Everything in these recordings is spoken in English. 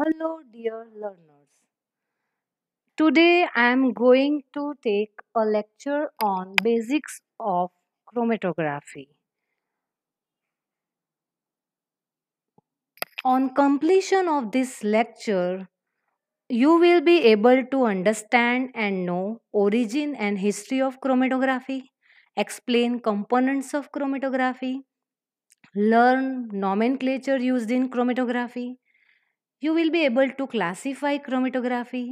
Hello, dear learners. Today I am going to take a lecture on basics of chromatography. On completion of this lecture, you will be able to understand and know origin and history of chromatography, explain components of chromatography, learn nomenclature used in chromatography, you will be able to classify chromatography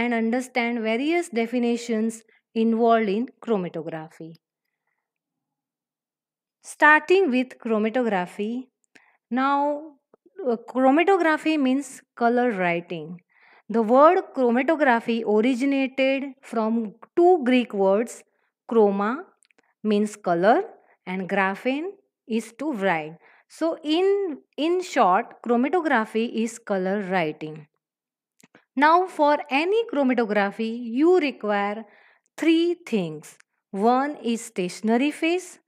and understand various definitions involved in chromatography. Starting with chromatography, now uh, chromatography means color writing. The word chromatography originated from two Greek words chroma means color and graphene is to write. So in in short, chromatography is color writing. Now for any chromatography, you require three things. One is stationary phase,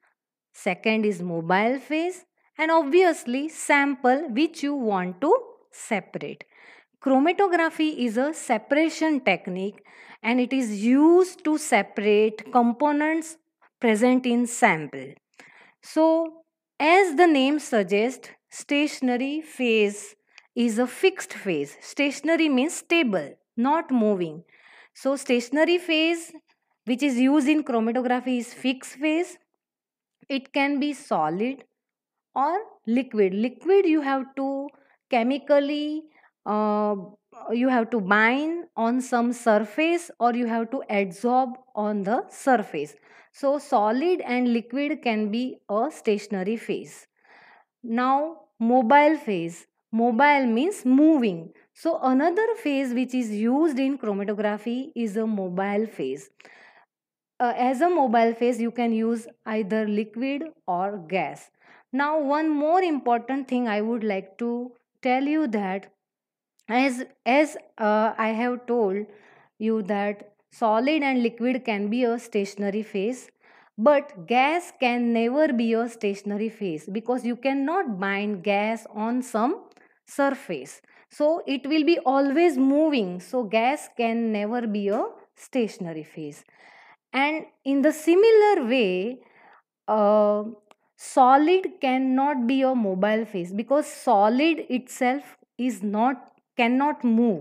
second is mobile phase and obviously sample which you want to separate. Chromatography is a separation technique and it is used to separate components present in sample. So as the name suggests, stationary phase is a fixed phase. Stationary means stable, not moving. So, stationary phase, which is used in chromatography, is fixed phase. It can be solid or liquid. Liquid, you have to chemically uh, you have to bind on some surface or you have to adsorb on the surface. So solid and liquid can be a stationary phase. Now mobile phase. Mobile means moving. So another phase which is used in chromatography is a mobile phase. Uh, as a mobile phase you can use either liquid or gas. Now one more important thing I would like to tell you that as as uh, i have told you that solid and liquid can be a stationary phase but gas can never be a stationary phase because you cannot bind gas on some surface so it will be always moving so gas can never be a stationary phase and in the similar way uh, solid cannot be a mobile phase because solid itself is not cannot move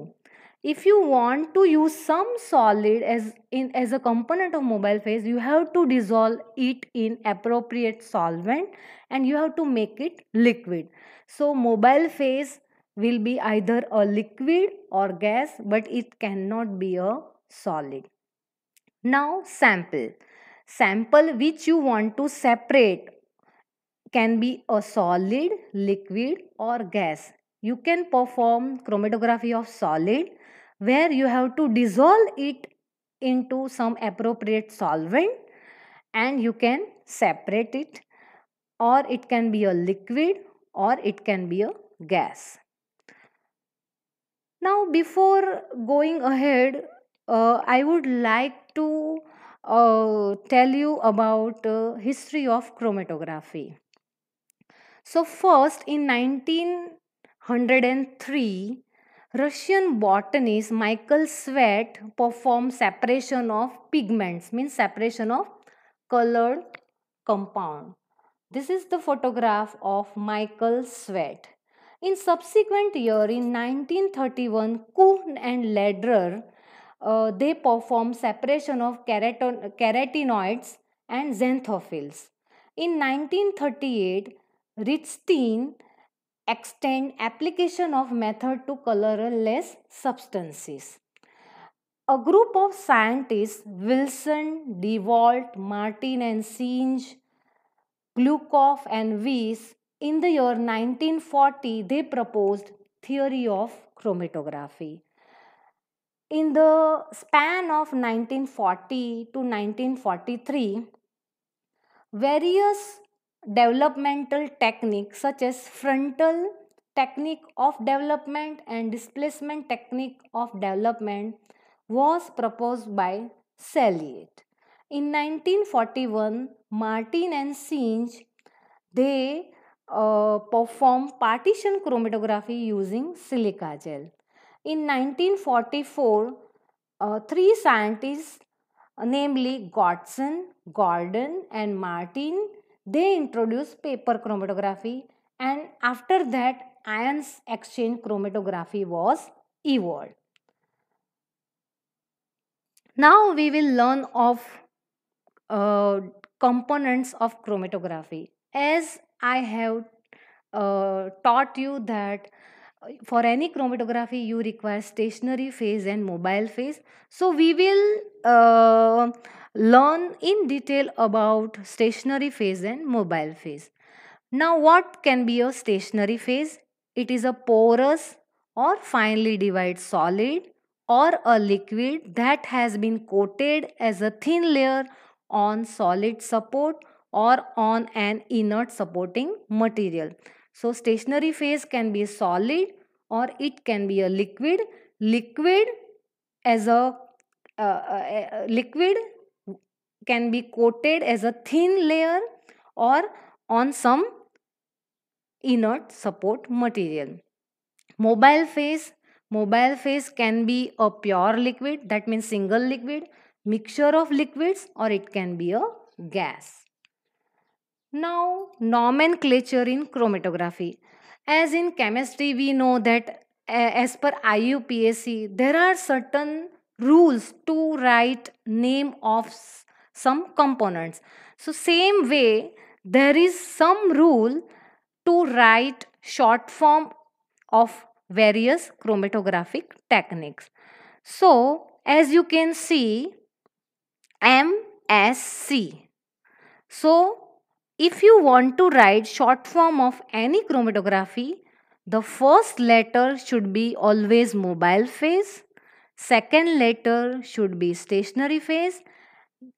if you want to use some solid as in as a component of mobile phase you have to dissolve it in appropriate solvent and you have to make it liquid so mobile phase will be either a liquid or gas but it cannot be a solid now sample sample which you want to separate can be a solid liquid or gas you can perform chromatography of solid where you have to dissolve it into some appropriate solvent and you can separate it or it can be a liquid or it can be a gas. Now before going ahead uh, I would like to uh, tell you about uh, history of chromatography. So first in 19 103, Russian botanist Michael Sweat performed separation of pigments, means separation of colored compound. This is the photograph of Michael Sweat. In subsequent year, in 1931, Kuhn and Lederer, uh, they performed separation of keraton, carotenoids and xanthophylls. In 1938, Ritzstein extend application of method to colorless substances. A group of scientists, Wilson, DeWalt, Martin and Singe, Glukoff and Weiss, in the year 1940, they proposed theory of chromatography. In the span of 1940 to 1943, various developmental techniques such as frontal technique of development and displacement technique of development was proposed by Saliot. In 1941, Martin and Singe they uh, performed partition chromatography using silica gel. In 1944, uh, three scientists, namely Godson, Gordon, and Martin, they introduced paper chromatography and after that ions exchange chromatography was evolved. Now we will learn of uh, components of chromatography. As I have uh, taught you that for any chromatography you require stationary phase and mobile phase so we will uh, learn in detail about stationary phase and mobile phase now what can be a stationary phase it is a porous or finely divided solid or a liquid that has been coated as a thin layer on solid support or on an inert supporting material so stationary phase can be solid or it can be a liquid. Liquid as a, uh, a uh, uh, liquid can be coated as a thin layer or on some inert support material. Mobile phase, mobile phase can be a pure liquid that means single liquid, mixture of liquids or it can be a gas. Now, nomenclature in chromatography. As in chemistry, we know that uh, as per IUPAC, there are certain rules to write name of some components. So, same way, there is some rule to write short form of various chromatographic techniques. So, as you can see, MSC. So, if you want to write short form of any chromatography, the first letter should be always mobile phase, second letter should be stationary phase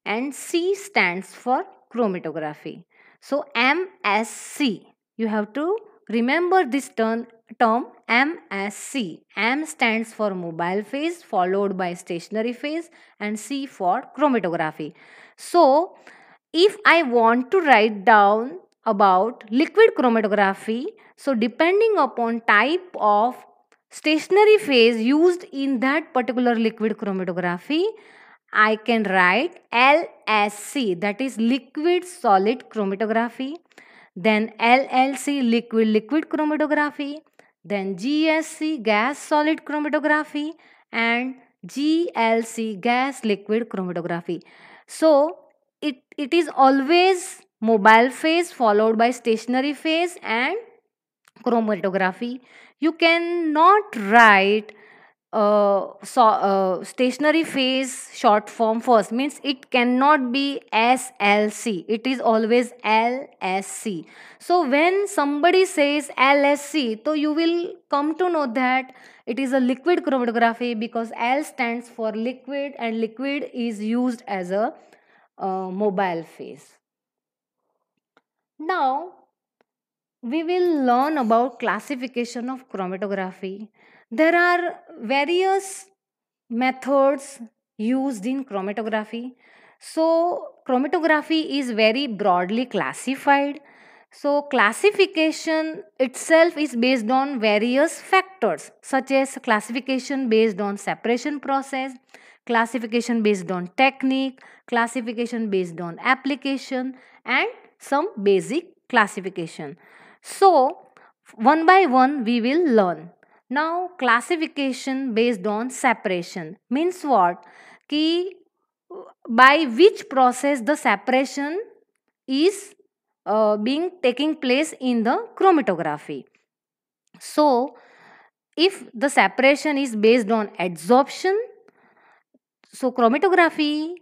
and C stands for chromatography. So MSC, you have to remember this term, term MSC. M stands for mobile phase followed by stationary phase and C for chromatography. So if I want to write down about liquid chromatography, so depending upon type of stationary phase used in that particular liquid chromatography, I can write LSC that is liquid solid chromatography, then LLC liquid liquid chromatography, then GSC gas solid chromatography and GLC gas liquid chromatography. So it is always mobile phase followed by stationary phase and chromatography you cannot write uh, so, uh, stationary phase short form first means it cannot be SLC. It is always LSC. So when somebody says LSC, so you will come to know that it is a liquid chromatography because L stands for liquid and liquid is used as a uh, mobile phase. Now, we will learn about classification of chromatography. There are various methods used in chromatography. So, chromatography is very broadly classified. So, classification itself is based on various factors such as classification based on separation process, classification based on technique, classification based on application and some basic classification. So, one by one we will learn. Now, classification based on separation means what? Ki by which process the separation is uh, being taking place in the chromatography. So, if the separation is based on adsorption, so, chromatography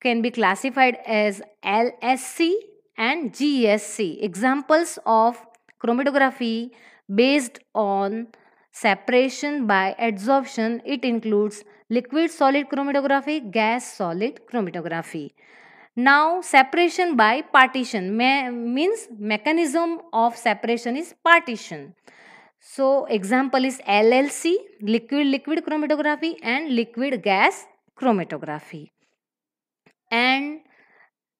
can be classified as LSC and GSC, examples of chromatography based on separation by adsorption. It includes liquid solid chromatography, gas solid chromatography. Now, separation by partition means mechanism of separation is partition. So, example is LLC, liquid-liquid chromatography and liquid-gas chromatography and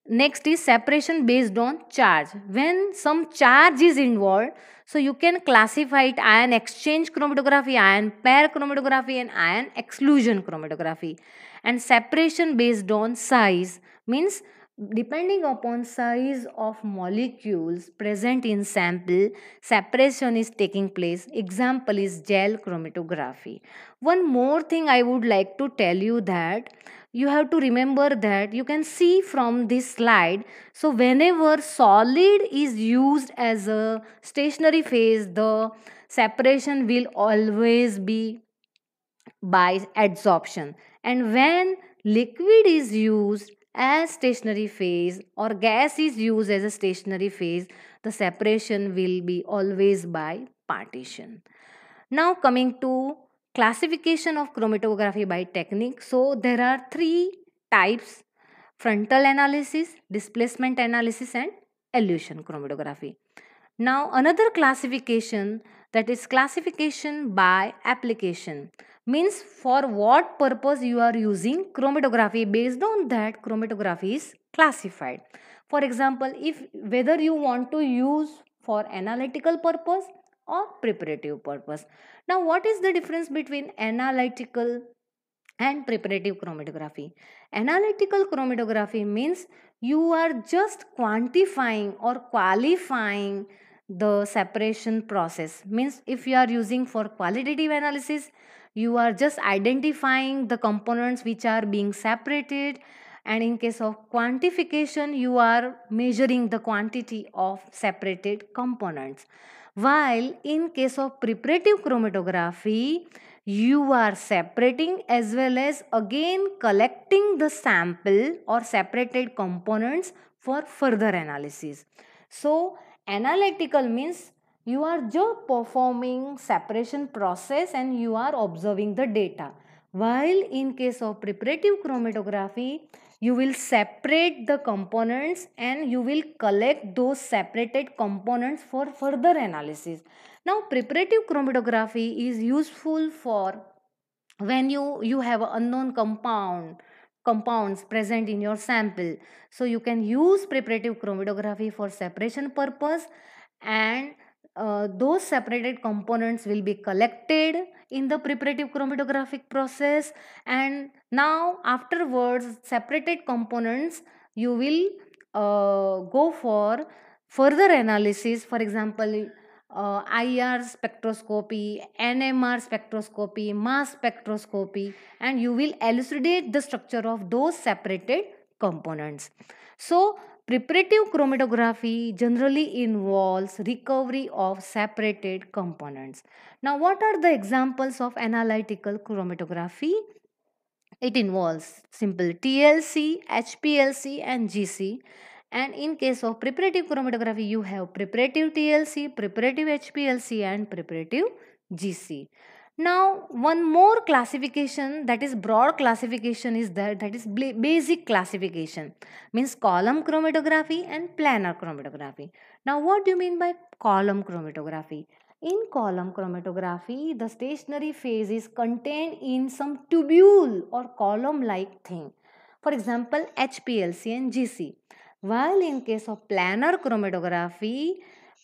next is separation based on charge when some charge is involved so you can classify it ion exchange chromatography ion pair chromatography and ion exclusion chromatography and separation based on size means depending upon size of molecules present in sample separation is taking place example is gel chromatography one more thing i would like to tell you that you have to remember that you can see from this slide so whenever solid is used as a stationary phase the separation will always be by adsorption and when liquid is used as stationary phase or gas is used as a stationary phase, the separation will be always by partition. Now coming to classification of chromatography by technique. So there are three types frontal analysis, displacement analysis and elution chromatography. Now another classification that is classification by application means for what purpose you are using chromatography based on that chromatography is classified for example if whether you want to use for analytical purpose or preparative purpose now what is the difference between analytical and preparative chromatography analytical chromatography means you are just quantifying or qualifying the separation process means if you are using for qualitative analysis you are just identifying the components which are being separated and in case of quantification you are measuring the quantity of separated components while in case of preparative chromatography you are separating as well as again collecting the sample or separated components for further analysis so Analytical means you are just performing separation process and you are observing the data. While in case of preparative chromatography, you will separate the components and you will collect those separated components for further analysis. Now, preparative chromatography is useful for when you, you have an unknown compound compounds present in your sample. So you can use preparative chromatography for separation purpose and uh, those separated components will be collected in the preparative chromatographic process and now afterwards separated components you will uh, go for further analysis for example uh, IR spectroscopy, NMR spectroscopy, mass spectroscopy, and you will elucidate the structure of those separated components. So, preparative chromatography generally involves recovery of separated components. Now, what are the examples of analytical chromatography? It involves simple TLC, HPLC, and GC. And in case of preparative chromatography, you have preparative TLC, preparative HPLC and preparative GC. Now, one more classification that is broad classification is that, that is basic classification means column chromatography and planar chromatography. Now, what do you mean by column chromatography? In column chromatography, the stationary phase is contained in some tubule or column like thing. For example, HPLC and GC. While in case of planar chromatography,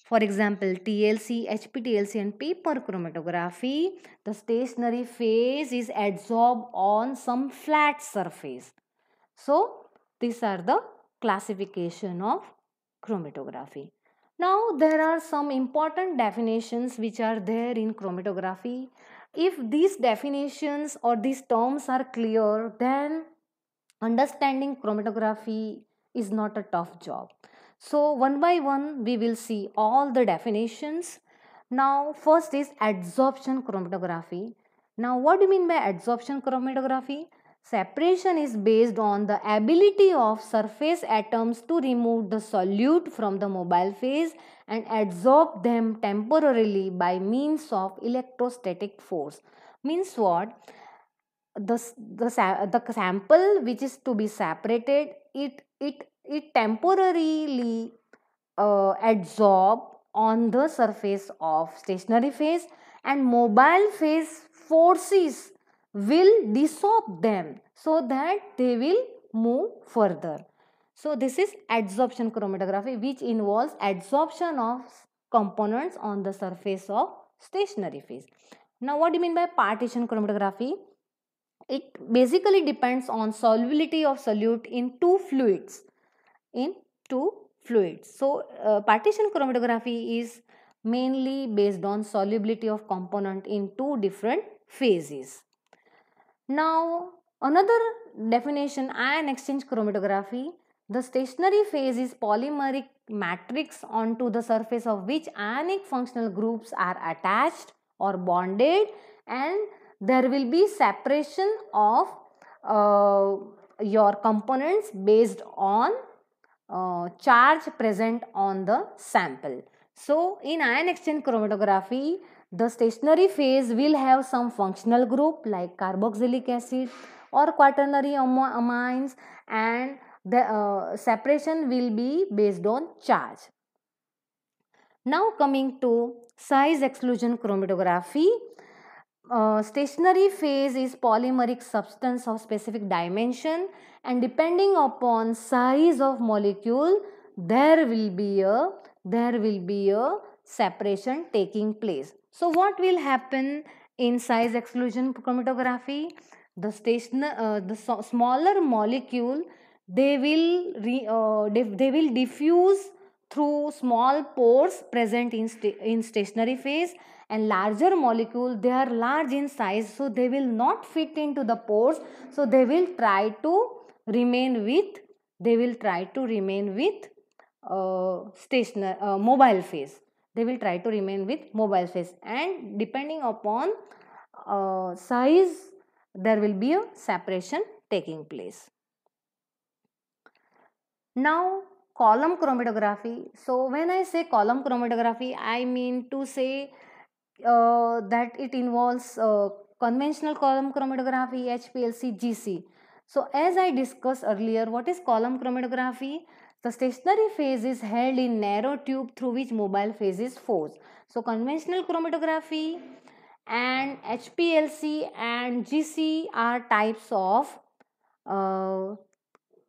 for example, TLC, HPTLC and paper chromatography, the stationary phase is adsorbed on some flat surface. So, these are the classification of chromatography. Now, there are some important definitions which are there in chromatography. If these definitions or these terms are clear, then understanding chromatography is not a tough job. So one by one we will see all the definitions. Now first is adsorption chromatography. Now what do you mean by adsorption chromatography? Separation is based on the ability of surface atoms to remove the solute from the mobile phase and adsorb them temporarily by means of electrostatic force. Means what? The, the, the sample which is to be separated, it, it it temporarily uh, adsorb on the surface of stationary phase and mobile phase forces will desorb them so that they will move further. So this is adsorption chromatography which involves adsorption of components on the surface of stationary phase. Now what do you mean by partition chromatography? It basically depends on solubility of solute in two fluids in two fluids. So, uh, partition chromatography is mainly based on solubility of component in two different phases. Now, another definition ion exchange chromatography the stationary phase is polymeric matrix onto the surface of which ionic functional groups are attached or bonded and there will be separation of uh, your components based on uh, charge present on the sample. So, in ion exchange chromatography, the stationary phase will have some functional group like carboxylic acid or quaternary amines and the uh, separation will be based on charge. Now coming to size exclusion chromatography, uh, stationary phase is polymeric substance of specific dimension and depending upon size of molecule there will be a there will be a separation taking place so what will happen in size exclusion chromatography the station uh, the so smaller molecule they will re, uh, they, will diffuse through small pores present in, sta in stationary phase and larger molecule they are large in size so they will not fit into the pores so they will try to remain with they will try to remain with uh, stationary uh, mobile phase they will try to remain with mobile phase and depending upon uh, size there will be a separation taking place now column chromatography so when i say column chromatography i mean to say uh, that it involves uh, conventional column chromatography hplc gc so as I discussed earlier, what is column chromatography? The stationary phase is held in narrow tube through which mobile phase is forced. So conventional chromatography and HPLC and GC are types of uh,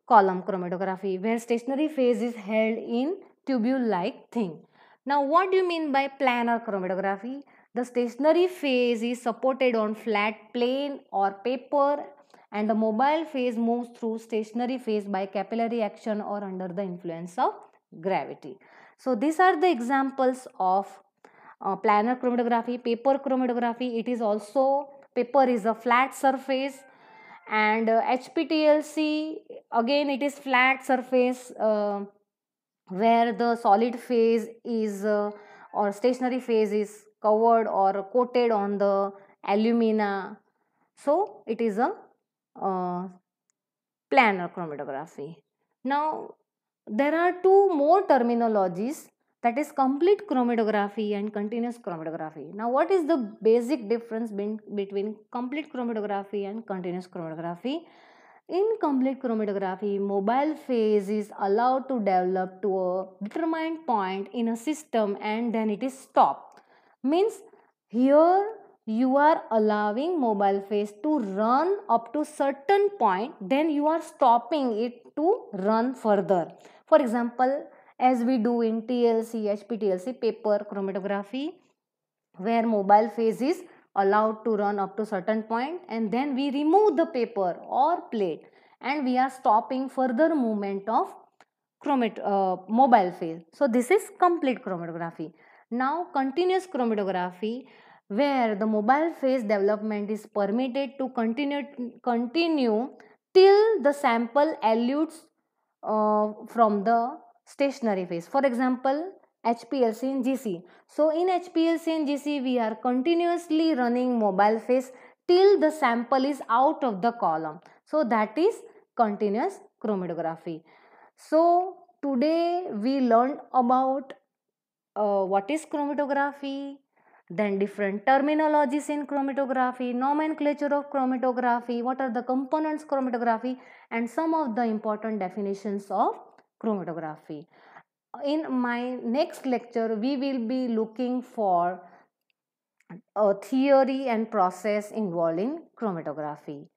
column chromatography where stationary phase is held in tubule like thing. Now what do you mean by planar chromatography? The stationary phase is supported on flat plane or paper and the mobile phase moves through stationary phase by capillary action or under the influence of gravity. So these are the examples of uh, planar chromatography, paper chromatography. It is also, paper is a flat surface and uh, HPTLC again it is flat surface uh, where the solid phase is uh, or stationary phase is covered or coated on the alumina. So it is a uh, planar chromatography. Now, there are two more terminologies that is complete chromatography and continuous chromatography. Now, what is the basic difference between complete chromatography and continuous chromatography? In complete chromatography, mobile phase is allowed to develop to a determined point in a system and then it is stopped. Means here you are allowing mobile phase to run up to certain point then you are stopping it to run further for example as we do in tlc hptlc paper chromatography where mobile phase is allowed to run up to certain point and then we remove the paper or plate and we are stopping further movement of chromat uh, mobile phase so this is complete chromatography now continuous chromatography where the mobile phase development is permitted to continue, continue till the sample elutes uh, from the stationary phase. For example, HPLC in GC. So in HPLC in GC, we are continuously running mobile phase till the sample is out of the column. So that is continuous chromatography. So today we learned about uh, what is chromatography, then different terminologies in chromatography, nomenclature of chromatography, what are the components chromatography and some of the important definitions of chromatography. In my next lecture, we will be looking for a theory and process involving chromatography.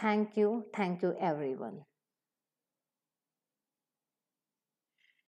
Thank you. Thank you everyone.